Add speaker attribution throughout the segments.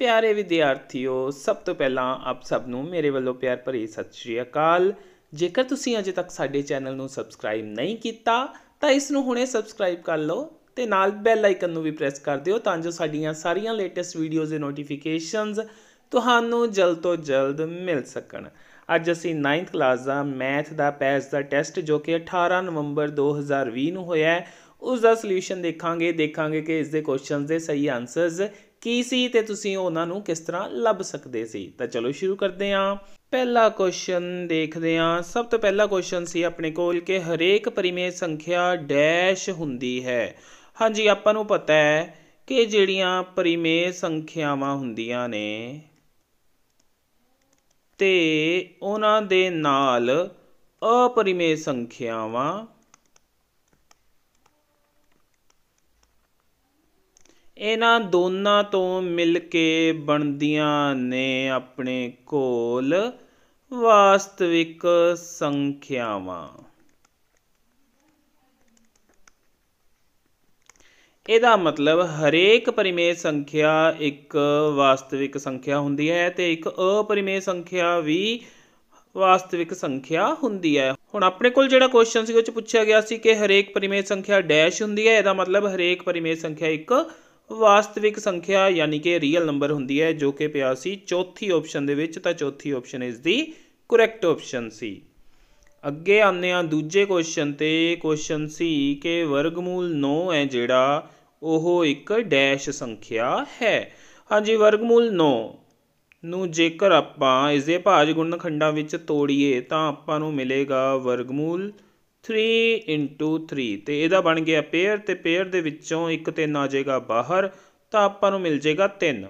Speaker 1: ਪਿਆਰੇ ਵਿਦਿਆਰਥੀਓ ਸਭ ਤੋਂ ਪਹਿਲਾਂ ਆਪ ਸਭ ਨੂੰ ਮੇਰੇ ਵੱਲੋਂ ਪਿਆਰ ਭਰੀ ਸਤਿ ਸ਼੍ਰੀ ਅਕਾਲ ਜੇਕਰ ਤੁਸੀਂ ਅਜੇ ਤੱਕ ਸਾਡੇ ਚੈਨਲ ਨੂੰ ਸਬਸਕ੍ਰਾਈਬ ਨਹੀਂ ਕੀਤਾ ਤਾਂ ਇਸ ਨੂੰ ਹੁਣੇ ਸਬਸਕ੍ਰਾਈਬ ਕਰ ਲਓ ਤੇ ਨਾਲ ਬੈਲ ਆਈਕਨ ਨੂੰ ਵੀ ਪ੍ਰੈਸ ਕਰ ਦਿਓ ਤਾਂ ਜੋ ਸਾਡੀਆਂ ਸਾਰੀਆਂ ਲੇਟੈਸਟ ਵੀਡੀਓਜ਼ ਦੇ ਨੋਟੀਫਿਕੇਸ਼ਨਸ ਤੁਹਾਨੂੰ ਜਲਦ ਤੋਂ ਜਲਦ ਮਿਲ ਸਕਣ ਅੱਜ ਅਸੀਂ 9th ਕਲਾਸ ਦਾ ਮੈਥ ਦਾ ਪੈਸ ਦਾ ਟੈਸਟ ਜੋ ਕਿ 18 ਨਵੰਬਰ 2020 ਨੂੰ ਹੋਇਆ ਹੈ ਉਸ ਦਾ ਸੋਲੂਸ਼ਨ ਦੇਖਾਂਗੇ ਦੇਖਾਂਗੇ ਕਿ ਇਸ ਦੇ ਕੁਐਸਚਨਸ ਦੇ ਸਹੀ ਆਨਸਰਸ ਕੀ ਸੀ ਤੇ ਤੁਸੀਂ ਉਹਨਾਂ ਨੂੰ ਕਿਸ ਤਰ੍ਹਾਂ ਲੱਭ ਸਕਦੇ ਸੀ ਤਾਂ ਚਲੋ ਸ਼ੁਰੂ ਕਰਦੇ ਹਾਂ ਪਹਿਲਾ ਕੁਐਸਚਨ ਦੇਖਦੇ ਹਾਂ ਸਭ ਤੋਂ ਪਹਿਲਾ ਕੁਐਸਚਨ ਸੀ ਆਪਣੇ ਕੋਲ ਕਿ ਹਰੇਕ ਪਰਿਮੇਯ ਸੰਖਿਆ ਡੈਸ਼ ਹੁੰਦੀ ਹੈ ਹਾਂਜੀ ਆਪਾਂ ਨੂੰ ਪਤਾ ਹੈ ਕਿ ਜਿਹੜੀਆਂ ਪਰਿਮੇਯ ਸੰਖਿਆਵਾਂ ਹੁੰਦੀਆਂ ਨੇ ਤੇ ਉਹਨਾਂ ਦੇ ਨਾਲ ਅਪਰਿਮੇਯ ਸੰਖਿਆਵਾਂ ਇਹਨਾਂ ਦੋਨਾਂ ਤੋਂ ਮਿਲ ਕੇ ਬਣਦੀਆਂ ਨੇ ਆਪਣੇ ਕੋਲ ਵਾਸਤਵਿਕ ਸੰਖਿਆਵਾਂ ਇਹਦਾ ਮਤਲਬ ਹਰੇਕ ਪਰਿਮੇਯ ਸੰਖਿਆ ਇੱਕ ਵਾਸਤਵਿਕ ਸੰਖਿਆ ਹੁੰਦੀ ਹੈ ਤੇ ਇੱਕ ਅਪਰਿਮੇਯ ਸੰਖਿਆ ਵੀ ਵਾਸਤਵਿਕ ਸੰਖਿਆ ਹੁੰਦੀ ਹੈ ਹੁਣ ਆਪਣੇ ਕੋਲ ਜਿਹੜਾ ਕੁਐਸਚਨ ਸੀ ਉਹ ਚ ਪੁੱਛਿਆ ਗਿਆ ਸੀ ਕਿ ਹਰੇਕ ਪਰਿਮੇਯ ਸੰਖਿਆ ਡੈਸ਼ ਹੁੰਦੀ ਹੈ ਇਹਦਾ ਮਤਲਬ ਹਰੇਕ ਪਰਿਮੇਯ ਸੰਖਿਆ ਇੱਕ ਵਾਸਤਵਿਕ ਸੰਖਿਆ ਯਾਨੀ ਕਿ ਰੀਅਲ ਨੰਬਰ ਹੁੰਦੀ ਹੈ ਜੋ ਕਿ ਪਿਆ ਸੀ ਚੌਥੀ ਆਪਸ਼ਨ ਦੇ ਵਿੱਚ ਤਾਂ ਚੌਥੀ ਆਪਸ਼ਨ ਇਸ ਦੀ ਕਰੈਕਟ ਆਪਸ਼ਨ ਸੀ ਅੱਗੇ ਆਉਂਦੇ ਆ ਦੂਜੇ ਕੁਐਸਚਨ ਤੇ ਕੁਐਸਚਨ ਸੀ ਕਿ ਵਰਗਮੂਲ 9 ਹੈ ਜਿਹੜਾ ਉਹ ਇੱਕ ਡੈਸ਼ ਸੰਖਿਆ ਹੈ ਹਾਂਜੀ ਵਰਗਮੂਲ 9 ਨੂੰ ਜੇਕਰ ਆਪਾਂ ਇਸ ਦੇ ਭਾਜ ਗੁਣਨਖੰਡਾਂ ਵਿੱਚ ਤੋੜੀਏ ਤਾਂ ਆਪਾਂ ਨੂੰ ਮਿਲੇਗਾ ਵਰਗਮੂਲ 9 3 3 ਤੇ ਇਹਦਾ ਬਣ ਗਿਆ ਪੇਅਰ ਤੇ ਪੇਅਰ ਦੇ ਵਿੱਚੋਂ ਇੱਕ 3 ਆ ਜਾਏਗਾ ਬਾਹਰ ਤਾਂ ਆਪਾਂ ਨੂੰ ਮਿਲ ਜਾਏਗਾ 3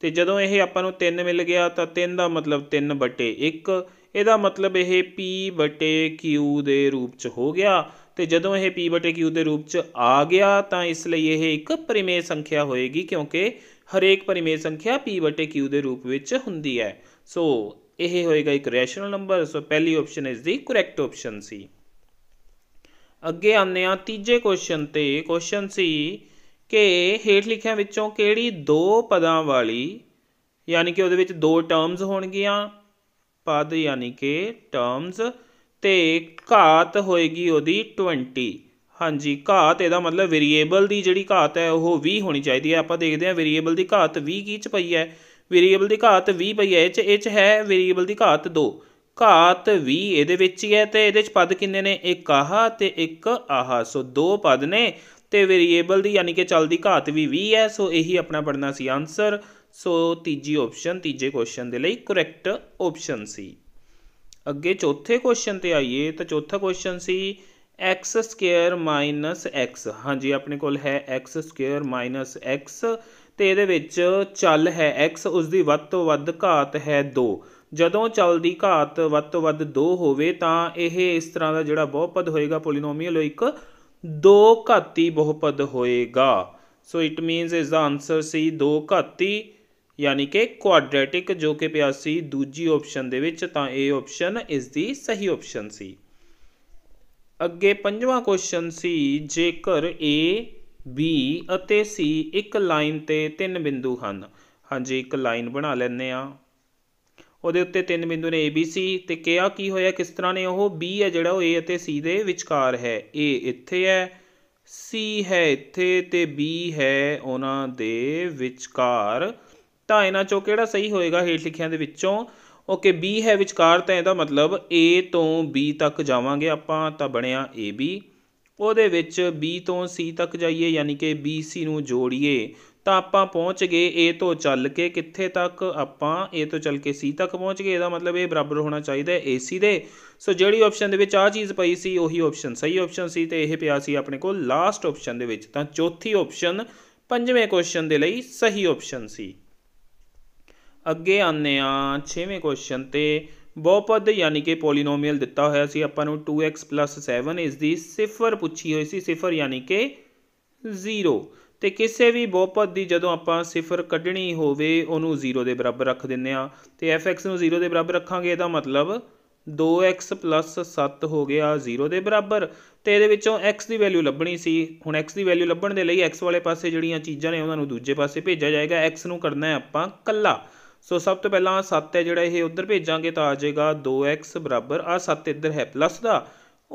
Speaker 1: ਤੇ ਜਦੋਂ ਇਹ ਆਪਾਂ ਨੂੰ 3 ਮਿਲ ਗਿਆ ਤਾਂ 3 ਦਾ ਮਤਲਬ 3 ਬਟੇ 1 ਇਹਦਾ ਮਤਲਬ ਇਹ p ਬਟੇ q ਦੇ ਰੂਪ ਚ ਹੋ ਗਿਆ ਤੇ ਜਦੋਂ ਇਹ p ਬਟੇ q ਦੇ ਰੂਪ ਚ ਆ ਗਿਆ ਤਾਂ ਇਸ ਲਈ ਇਹ ਇੱਕ ਪਰਿਮੇਯ ਸੰਖਿਆ ਹੋਏਗੀ ਕਿਉਂਕਿ ਹਰੇਕ ਪਰਿਮੇਯ ਸੰਖਿਆ p ਬਟੇ q ਦੇ ਰੂਪ ਵਿੱਚ ਹੁੰਦੀ ਹੈ ਸੋ ਇਹ ਹੋਏਗਾ ਇੱਕ ਰੈਸ਼ਨਲ ਨੰਬਰ ਸੋ ਪਹਿਲੀ ਆਪਸ਼ਨ ਇਸ ਦੀ ਕਰੈਕਟ ਆਪਸ਼ਨ ਸੀ ਅੱਗੇ ਆਉਂਦੇ ਆ ਤੀਜੇ ਕੁਐਸਚਨ ਤੇ ਕੁਐਸਚਨ ਸੀ ਕਿ ਹੇਠ ਲਿਖਿਆਂ ਵਿੱਚੋਂ ਕਿਹੜੀ ਦੋ ਪਦਾਂ ਵਾਲੀ ਯਾਨੀ ਕਿ ਉਹਦੇ ਵਿੱਚ ਦੋ ਟਰਮਸ ਹੋਣਗੀਆਂ ਪਦ ਯਾਨੀ ਕਿ ਟਰਮਸ ਤੇ ਘਾਤ ਹੋਏਗੀ ਉਹਦੀ 20 ਹਾਂਜੀ ਘਾਤ ਇਹਦਾ ਮਤਲਬ ਵੇਰੀਏਬਲ ਦੀ ਜਿਹੜੀ ਘਾਤ ਹੈ ਉਹ 20 ਹੋਣੀ ਚਾਹੀਦੀ ਹੈ ਆਪਾਂ ਦੇਖਦੇ ਹਾਂ ਵੇਰੀਏਬਲ ਦੀ ਘਾਤ 20 ਕੀ ਚ ਪਈ ਹੈ ਵੇਰੀਏਬਲ ਦੀ ਘਾਤ 20 ਪਈ ਹੈ ਇਹ ਚ ਇਹ ਚ ਹੈ ਵੇਰੀਏਬਲ ਦੀ ਘਾਤ 2 ਘਾਤ ਵੀ ਇਹਦੇ ਵਿੱਚ ਹੀ ਹੈ ਤੇ ਇਹਦੇ ਚ ਪਦ ਕਿੰਨੇ ਨੇ ਇੱਕ ਆਹ ਤੇ ਇੱਕ ਆਹਾ ਸੋ ਦੋ ਪਦ ਨੇ ਤੇ ਵੇਰੀਏਬਲ ਦੀ ਯਾਨੀ ਕਿ ਚਲ ਦੀ ਘਾਤ ਵੀ 20 ਹੈ ਸੋ ਇਹੀ ਆਪਣਾ ਪੜਨਾ ਸੀ ਆਨਸਰ ਸੋ ਤੀਜੀ ਆਪਸ਼ਨ ਤੀਜੇ ਕੁਐਸਚਨ ਦੇ ਲਈ ਕਰੈਕਟ ਆਪਸ਼ਨ ਸੀ ਅੱਗੇ ਚੌਥੇ ਕੁਐਸਚਨ ਤੇ ਆਈਏ ਤਾਂ ਚੌਥਾ ਕੁਐਸਚਨ ਸੀ x² x ਹਾਂਜੀ ਆਪਣੇ ਕੋਲ ਹੈ x² x ਤੇ ਇਹਦੇ ਵਿੱਚ ਚੱਲ ਹੈ x ਉਸ ਦੀ ਵੱਧ ਤੋਂ ਵੱਧ ਘਾਤ ਹੈ 2 ਜਦੋਂ ਚਲ ਦੀ ਘਾਤ ਵੱਧ ਤੋਂ ਵੱਧ 2 ਹੋਵੇ ਤਾਂ ਇਹ ਇਸ ਤਰ੍ਹਾਂ ਦਾ ਜਿਹੜਾ ਬਹੁਪਦ ਹੋਏਗਾ ਪੋਲੀਨੋਮੀਅਲ ਉਹ ਇੱਕ 2 ਘਾਤੀ ਬਹੁਪਦ ਹੋਏਗਾ ਸੋ ਇਟ ਮੀਨਸ ਇਸ ਦਾ ਆਨਸਰ ਸੀ 2 ਘਾਤੀ ਯਾਨੀ ਕਿ ਕੁਆਡ੍ਰੈਟਿਕ ਜੋ ਕਿ ਪਿਆ ਸੀ ਦੂਜੀ ਆਪਸ਼ਨ ਦੇ ਵਿੱਚ ਤਾਂ ਇਹ ਆਪਸ਼ਨ ਇਸ ਦੀ ਸਹੀ ਆਪਸ਼ਨ ਸੀ ਅੱਗੇ ਪੰਜਵਾਂ ਕੁਐਸਚਨ ਸੀ ਜੇਕਰ A B ਅਤੇ C ਇੱਕ ਲਾਈਨ ਤੇ ਤਿੰਨ ਬਿੰਦੂ ਹਨ ਹਾਂਜੀ ਇੱਕ ਲਾਈਨ ਬਣਾ ਲੈਂਦੇ ਆ ਉਹਦੇ ਉੱਤੇ ਤਿੰਨ ਬਿੰਦੂ ਨੇ ABC ਤੇ ਕਿਹਾ ਕੀ ਹੋਇਆ ਕਿਸ ਤਰ੍ਹਾਂ ਨੇ ਉਹ B ਹੈ ਜਿਹੜਾ ਉਹ A ਅਤੇ C ਦੇ ਵਿਚਕਾਰ ਹੈ A ਇੱਥੇ ਹੈ C ਹੈ ਇੱਥੇ ਤੇ B ਹੈ ਉਹਨਾਂ ਦੇ ਵਿਚਕਾਰ ਤਾਂ ਇਹਨਾਂ ਚੋਂ ਕਿਹੜਾ ਸਹੀ ਹੋਏਗਾ ਹੇਠ ਲਿਖਿਆਂ ਦੇ ਵਿੱਚੋਂ ਓਕੇ B ਹੈ ਵਿਚਕਾਰ ਤਾਂ ਇਹਦਾ ਮਤਲਬ A ਤੋਂ B ਤੱਕ ਜਾਵਾਂਗੇ ਆਪਾਂ ਤਾਂ ਬਣਿਆ AB ਉਹਦੇ ਵਿੱਚ B ਤੋਂ C ਤੱਕ ਜਾਈਏ ਯਾਨੀ ਕਿ BC ਨੂੰ ਜੋੜੀਏ ਤਾਂ ਆਪਾਂ ਪਹੁੰਚ ਗਏ A ਤੋਂ ਚੱਲ ਕੇ ਕਿੱਥੇ ਤੱਕ ਆਪਾਂ A ਤੋਂ ਚੱਲ ਕੇ C ਤੱਕ ਪਹੁੰਚ ਗਏ ਇਹਦਾ ਮਤਲਬ ਇਹ ਬਰਾਬਰ ਹੋਣਾ ਚਾਹੀਦਾ ਹੈ AC ਦੇ ਸੋ ਜਿਹੜੀ ਆਪਸ਼ਨ ਦੇ ਵਿੱਚ ਆ ਚੀਜ਼ ਪਈ ਸੀ ਉਹੀ ਆਪਸ਼ਨ ਸਹੀ ਆਪਸ਼ਨ ਸੀ ਤੇ ਇਹ ਪਿਆ ਸੀ ਆਪਣੇ ਕੋਲ ਲਾਸਟ ਆਪਸ਼ਨ ਦੇ ਵਿੱਚ ਤਾਂ ਚੌਥੀ ਆਪਸ਼ਨ ਪੰਜਵੇਂ ਕੁਐਸਚਨ ਦੇ ਲਈ ਸਹੀ ਆਪਸ਼ਨ ਸੀ ਅੱਗੇ ਆਨੇ ਆ 6ਵੇਂ ਕੁਐਸਚਨ ਤੇ ਬਹੁਪਦ ਯਾਨੀ ਕਿ ਪੋਲੀਨੋਮੀਅਲ ਦਿੱਤਾ ਹੋਇਆ ਸੀ ਆਪਾਂ ਨੂੰ 2x 7 ਇਸ ਦੀ ਸਿਫਰ ਪੁੱਛੀ ਹੋਈ ਸੀ ਸਿਫਰ ਯਾਨੀ ਕਿ 0 ਤੇ ਕਿਸੇ ਵੀ ਬਹੁਪਦ ਦੀ ਜਦੋਂ ਆਪਾਂ ਸਿਫਰ ਕੱਢਣੀ ਹੋਵੇ ਉਹਨੂੰ 0 ਦੇ ਬਰਾਬਰ ਰੱਖ ਦਿੰਨੇ ਆ ਤੇ fx ਨੂੰ 0 ਦੇ ਬਰਾਬਰ ਰੱਖਾਂਗੇ ਇਹਦਾ ਮਤਲਬ 2x 7 ਹੋ ਗਿਆ 0 ਦੇ ਬਰਾਬਰ ਤੇ ਇਹਦੇ ਵਿੱਚੋਂ x ਦੀ ਵੈਲਿਊ ਲੱਭਣੀ ਸੀ ਹੁਣ x ਦੀ ਵੈਲਿਊ ਲੱਭਣ ਦੇ ਲਈ x ਵਾਲੇ ਪਾਸੇ ਜਿਹੜੀਆਂ ਚੀਜ਼ਾਂ ਨੇ ਉਹਨਾਂ ਨੂੰ ਦੂਜੇ ਪਾਸੇ ਭੇਜਿਆ ਜਾਏਗਾ x ਨੂੰ ਕਰਨਾ ਹੈ ਆਪਾਂ ਕੱਲਾ ਸੋ ਸਭ ਤੋਂ ਪਹਿਲਾਂ 7 ਹੈ ਜਿਹੜਾ ਇਹ ਉਧਰ ਭੇਜਾਂਗੇ ਤਾਂ ਆ ਜਾਏਗਾ 2x ਆ 7 ਇੱਧਰ ਹੈ ਪਲੱਸ ਦਾ